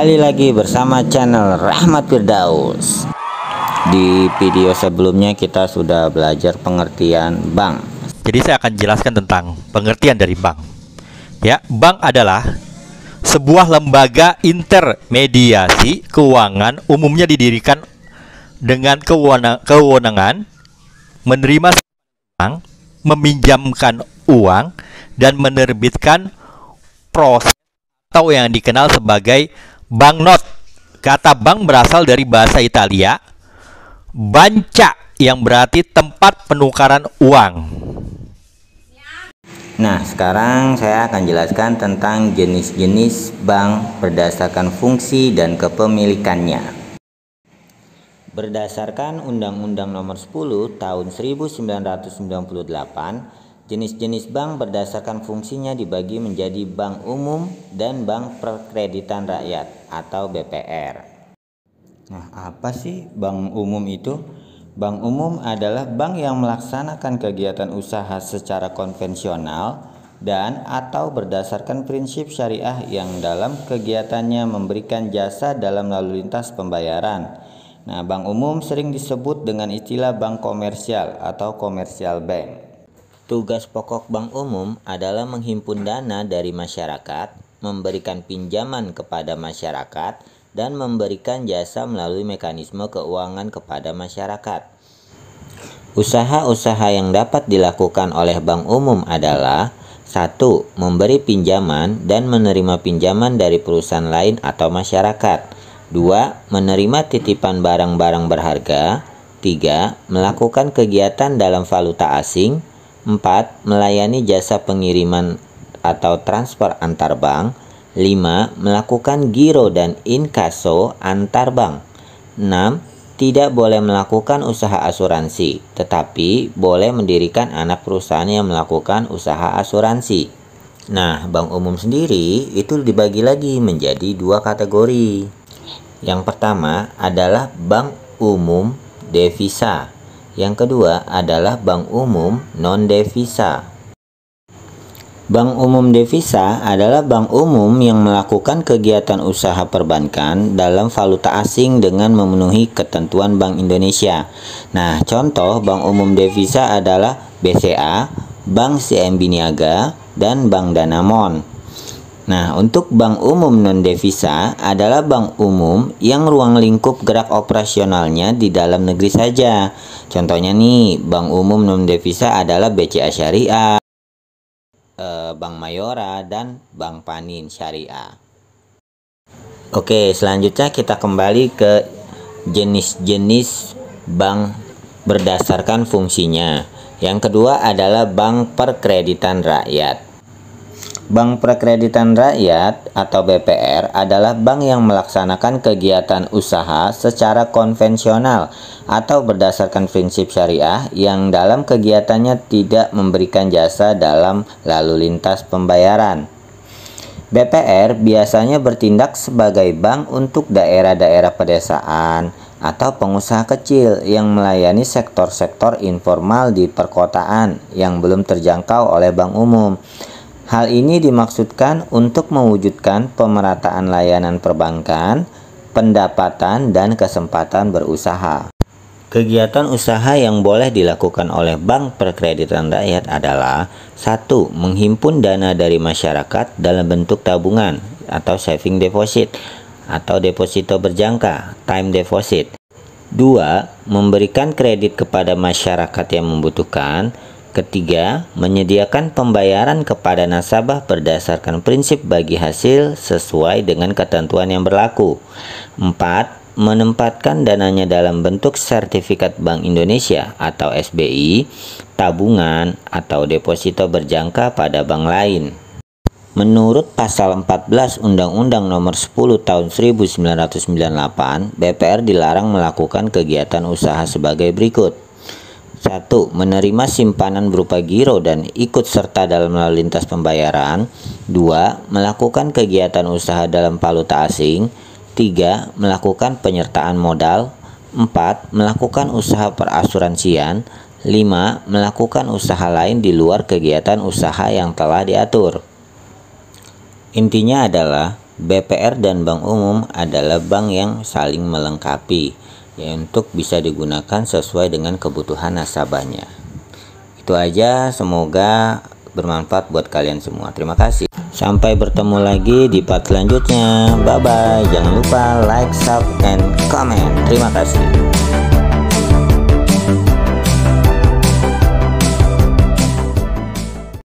kembali lagi bersama channel Rahmat Firdaus di video sebelumnya kita sudah belajar pengertian bank jadi saya akan jelaskan tentang pengertian dari bank ya bank adalah sebuah lembaga intermediasi keuangan umumnya didirikan dengan kewenangan, kewenangan menerima uang meminjamkan uang dan menerbitkan proses atau yang dikenal sebagai Banknot. Kata bank berasal dari bahasa Italia banca yang berarti tempat penukaran uang. Nah, sekarang saya akan jelaskan tentang jenis-jenis bank berdasarkan fungsi dan kepemilikannya. Berdasarkan Undang-Undang Nomor 10 Tahun 1998, jenis-jenis bank berdasarkan fungsinya dibagi menjadi bank umum dan bank perkreditan rakyat atau BPR. Nah, apa sih bank umum itu? Bank umum adalah bank yang melaksanakan kegiatan usaha secara konvensional dan atau berdasarkan prinsip syariah yang dalam kegiatannya memberikan jasa dalam lalu lintas pembayaran. Nah, bank umum sering disebut dengan istilah bank komersial atau komersial bank. Tugas pokok bank umum adalah menghimpun dana dari masyarakat memberikan pinjaman kepada masyarakat, dan memberikan jasa melalui mekanisme keuangan kepada masyarakat. Usaha-usaha yang dapat dilakukan oleh bank umum adalah 1. Memberi pinjaman dan menerima pinjaman dari perusahaan lain atau masyarakat 2. Menerima titipan barang-barang berharga 3. Melakukan kegiatan dalam valuta asing 4. Melayani jasa pengiriman atau transfer antar bank. 5. Melakukan giro dan inkaso antar bank. 6. Tidak boleh melakukan usaha asuransi, tetapi boleh mendirikan anak perusahaan yang melakukan usaha asuransi. Nah, bank umum sendiri itu dibagi lagi menjadi dua kategori. Yang pertama adalah bank umum devisa. Yang kedua adalah bank umum non devisa. Bank umum devisa adalah bank umum yang melakukan kegiatan usaha perbankan dalam valuta asing dengan memenuhi ketentuan Bank Indonesia. Nah, contoh bank umum devisa adalah BCA, Bank CMB Niaga, dan Bank Danamon. Nah, untuk bank umum non-devisa adalah bank umum yang ruang lingkup gerak operasionalnya di dalam negeri saja. Contohnya nih, bank umum non-devisa adalah BCA Syariah, Eh, bank Mayora dan Bank Panin Syariah. Oke, selanjutnya kita kembali ke jenis-jenis bank berdasarkan fungsinya. Yang kedua adalah bank perkreditan rakyat. Bank Perkreditan Rakyat atau BPR adalah bank yang melaksanakan kegiatan usaha secara konvensional atau berdasarkan prinsip syariah yang dalam kegiatannya tidak memberikan jasa dalam lalu lintas pembayaran. BPR biasanya bertindak sebagai bank untuk daerah-daerah pedesaan atau pengusaha kecil yang melayani sektor-sektor informal di perkotaan yang belum terjangkau oleh bank umum Hal ini dimaksudkan untuk mewujudkan pemerataan layanan perbankan, pendapatan, dan kesempatan berusaha. Kegiatan usaha yang boleh dilakukan oleh bank perkreditan rakyat adalah satu, Menghimpun dana dari masyarakat dalam bentuk tabungan atau saving deposit atau deposito berjangka, time deposit. 2. Memberikan kredit kepada masyarakat yang membutuhkan Ketiga, menyediakan pembayaran kepada nasabah berdasarkan prinsip bagi hasil sesuai dengan ketentuan yang berlaku. Empat, menempatkan dananya dalam bentuk sertifikat Bank Indonesia atau SBI, tabungan, atau deposito berjangka pada bank lain. Menurut pasal 14 Undang-Undang Nomor 10 Tahun 1998, BPR dilarang melakukan kegiatan usaha sebagai berikut. 1. Menerima simpanan berupa giro dan ikut serta dalam lalu lintas pembayaran 2. Melakukan kegiatan usaha dalam valuta asing 3. Melakukan penyertaan modal 4. Melakukan usaha perasuransian 5. Melakukan usaha lain di luar kegiatan usaha yang telah diatur Intinya adalah BPR dan bank umum adalah bank yang saling melengkapi ya untuk bisa digunakan sesuai dengan kebutuhan nasabahnya. Itu aja, semoga bermanfaat buat kalian semua. Terima kasih. Sampai bertemu lagi di part selanjutnya. Bye bye. Jangan lupa like, sub, and comment. Terima kasih.